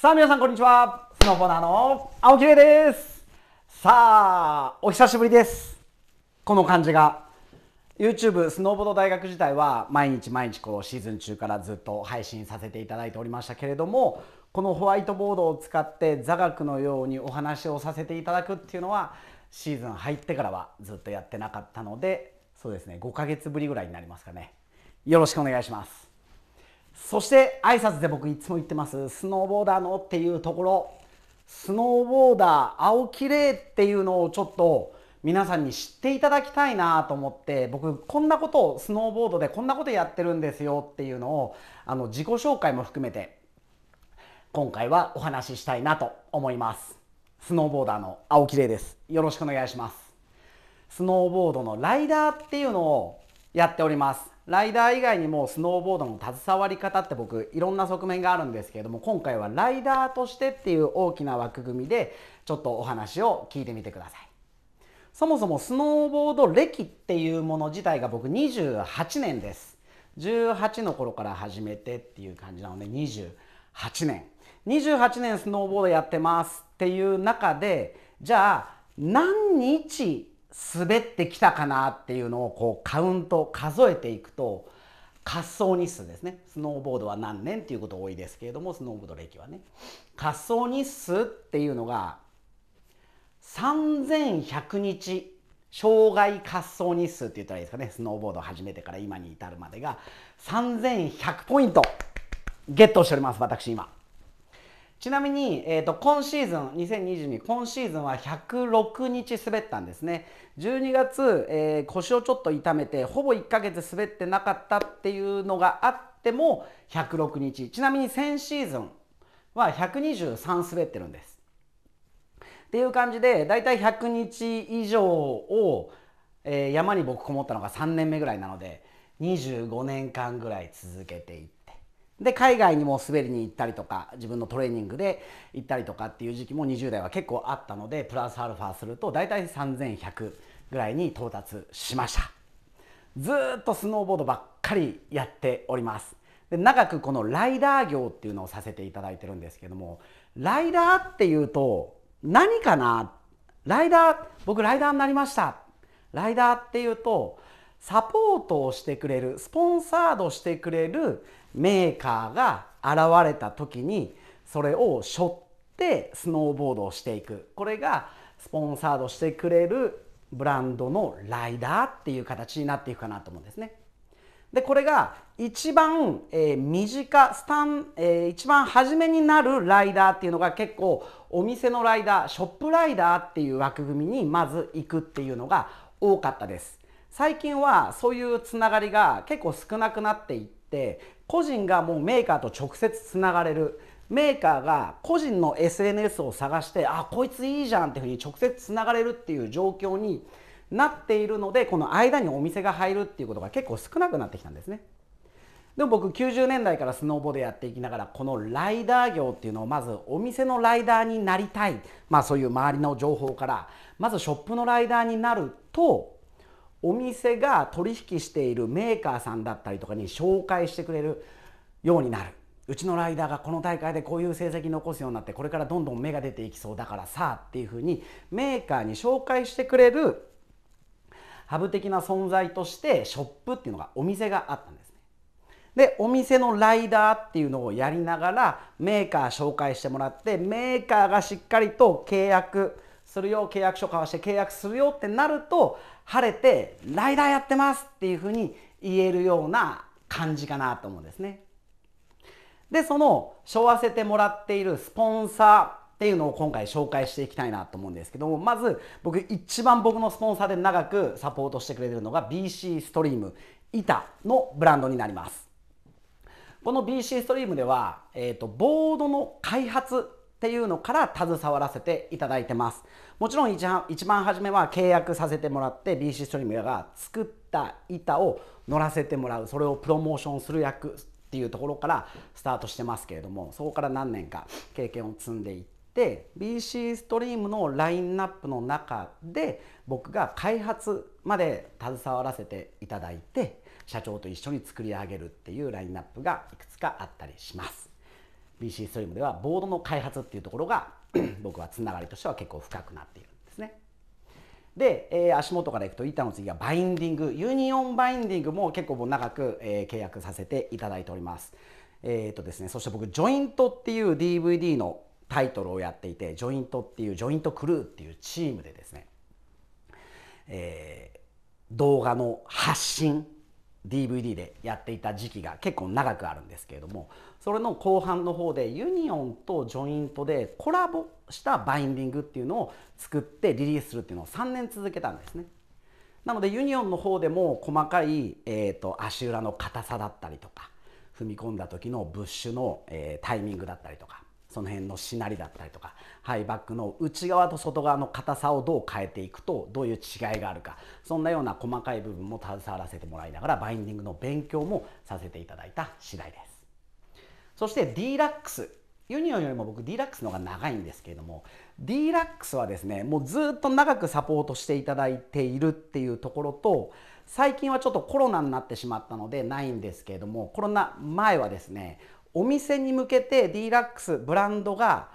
さあ皆さんこんにちは。スノボナーの青木玲です。さあ、お久しぶりです。この感じが。YouTube スノーボード大学時代は毎日毎日こうシーズン中からずっと配信させていただいておりましたけれどもこのホワイトボードを使って座学のようにお話をさせていただくっていうのはシーズン入ってからはずっとやってなかったのでそうですね5ヶ月ぶりぐらいになりますかねよろしくお願いしますそして挨拶で僕いつも言ってますスノーボーダーのっていうところスノーボーダー青きれいっていうのをちょっと皆さんに知っていただきたいなと思って僕こんなことをスノーボードでこんなことやってるんですよっていうのをあの自己紹介も含めて今回はお話ししたいなと思いますスノーボーダーの青れいですよろしくお願いしますスノーボードのライダーっていうのをやっておりますライダー以外にもスノーボードの携わり方って僕いろんな側面があるんですけれども今回はライダーとしてっていう大きな枠組みでちょっとお話を聞いてみてくださいそもそもスノーボード歴っていうもの自体が僕28年です18の頃から始めてっていう感じなので28年28年スノーボードやってますっていう中でじゃあ何日滑ってきたかなっていうのをこうカウント数えていくと滑走日数ですねスノーボードは何年っていうこと多いですけれどもスノーボード歴はね滑走日数っていうのが3100日障害滑走日数って言ったらいいですかねスノーボードを始めてから今に至るまでが3100ポイントゲットしております私今。ちなみに、えーと、今シーズン2022今シーズンは106日滑ったんですね12月、えー、腰をちょっと痛めてほぼ1ヶ月滑ってなかったっていうのがあっても106日ちなみに先シーズンは123滑ってるんですっていう感じでだいたい100日以上を、えー、山に僕こもったのが3年目ぐらいなので25年間ぐらい続けていて。で海外にも滑りに行ったりとか自分のトレーニングで行ったりとかっていう時期も20代は結構あったのでプラスアルファすると大体3100ぐらいに到達しましたずっとスノーボードばっかりやっておりますで長くこのライダー業っていうのをさせていただいてるんですけどもライダーっていうと何かなライダー僕ライダーになりましたライダーっていうとサポートをしてくれるスポンサードしてくれるメーカーが現れた時にそれを背負ってスノーボードをしていくこれがスポンサードしてくれるブランドのライダーっていう形になっていくかなと思うんですね。でこれが一番、えー、身近スタン、えー、一番初めになるライダーっていうのが結構お店のライダーショップライダーっていう枠組みにまず行くっていうのが多かったです。最近はそういうつながりが結構少なくなっていって個人がもうメーカーと直接つながれるメーカーが個人の SNS を探してあこいついいじゃんっていうふうに直接つながれるっていう状況になっているのでこの間にお店が入るっていうことが結構少なくなってきたんですね。でも僕90年代からスノーボードやっていきながらこのライダー業っていうのをまずお店のライダーになりたい、まあ、そういう周りの情報からまずショップのライダーになるとお店が取引しているメーカーさんだったりとかに紹介してくれるようになるうちのライダーがこの大会でこういう成績残すようになってこれからどんどん芽が出ていきそうだからさっていうふうにメーカーに紹介してくれるハブ的な存在としてショップっていうのがお店があったんですね。でお店のライダーっていうのをやりながらメーカー紹介してもらってメーカーがしっかりと契約するよ契約書交わして契約するよってなると晴れてライダーやってますっていうふうに言えるような感じかなと思うんですね。で、その背負わせてもらっているスポンサー、っていうのを今回紹介していきたいなと思うんですけどもまず僕一番僕のスポンサーで長くサポートしてくれてるのが BC ストリーム板のブランドになりますこの BC ストリームでは、えーと、とボードの開発っていうのから携わらせていただいてますもちろん一番初めは契約させてもらって BC ストリームが作った板を乗らせてもらうそれをプロモーションする役っていうところからスタートしてますけれどもそこから何年か経験を積んでいって BC ストリームのラインナップの中で僕が開発まで携わらせていただいて社長と一緒に作り上げるっていうラインナップがいくつかあったりします。BC ストリームではボードの開発っていうところが 僕はつながりとしては結構深くなっているんですね。で、えー、足元からいくと板の次はバインディングユニオンバインディングも結構長く、えー、契約させていただいております。えーとですね、そして僕「ジョイント」っていう DVD のタイトルをやっていて「ジョイント」っていう「ジョイントクルー」っていうチームでですね、えー、動画の発信 DVD でやっていた時期が結構長くあるんですけれどもそれの後半の方でユニオンとジョイントでコラボしたバインディングっていうのを作ってリリースするっていうのを3年続けたんですねなのでユニオンの方でも細かい、えーと、足裏の硬さだったりとか踏み込んだ時のブッシュの、えー、タイミングだったりとかその辺のしなりだったりとかハイバックの内側と外側の硬さをどう変えていくとどういう違いがあるかそんなような細かい部分も携わらせてもらいながらバインディングの勉強もさせていただいた次第ですそして D ラックスユニオンよりも僕 D ラックスの方が長いんですけれども D ラックスはですねもうずっと長くサポートしていただいているっていうところと最近はちょっとコロナになってしまったのでないんですけれどもコロナ前はですねお店に向けて D ラックスブランドが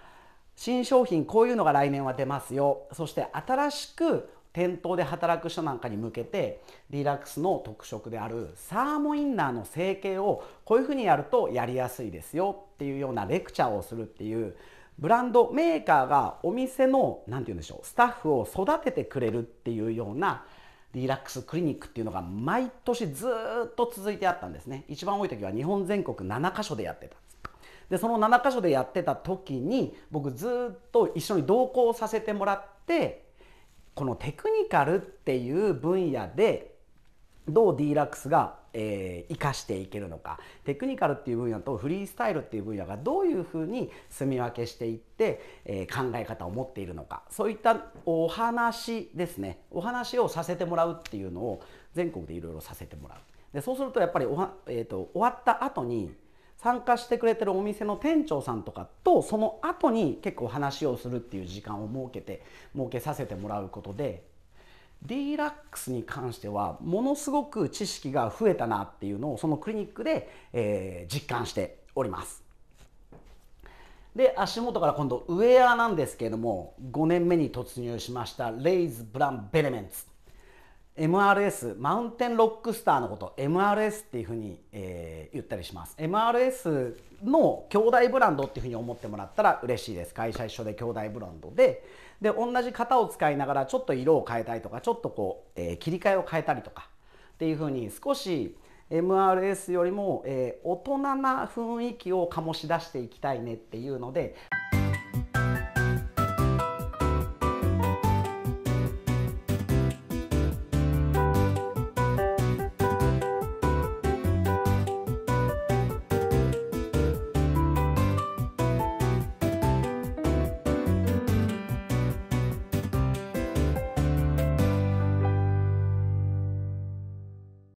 新商品こういうのが来年は出ますよそして新しく店頭で働く人なんかに向けてリラックスの特色であるサーモインナーの成形をこういうふうにやるとやりやすいですよっていうようなレクチャーをするっていうブランドメーカーがお店の何て言うんでしょうスタッフを育ててくれるっていうようなリラックスクリニックっていうのが毎年ずっと続いてあったんですね一番多い時は日本全国7カ所でやってたででその7カ所でやってた時に僕ずっと一緒に同行させてもらってこのテクニカルっていう分野でどう D ラックスがえー、生かしていけるのかテクニカルっていう分野とフリースタイルっていう分野がどういうふうに住み分けしていって、えー、考え方を持っているのかそういったお話ですねお話をさせてもらうっていうのを全国でいろいろさせてもらうでそうするとやっぱりおは、えーと終わった後に参加してくれてるお店の店長さんとかとその後に結構話をするっていう時間を設けて設けさせてもらうことでデーラックスに関してはものすごく知識が増えたなっていうのをそのクリニックで、えー、実感しておりますで足元から今度ウェアなんですけれども5年目に突入しましたレイズ・ブラン・ベレメンツ MRS マウンテンロックスターのこと MRS っていうふうに、えー、言ったりします MRS の兄弟ブランドっていうふうに思ってもらったら嬉しいです会社一緒で兄弟ブランドでで同じ型を使いながらちょっと色を変えたりとかちょっとこう、えー、切り替えを変えたりとかっていうふうに少し MRS よりも、えー、大人な雰囲気を醸し出していきたいねっていうので。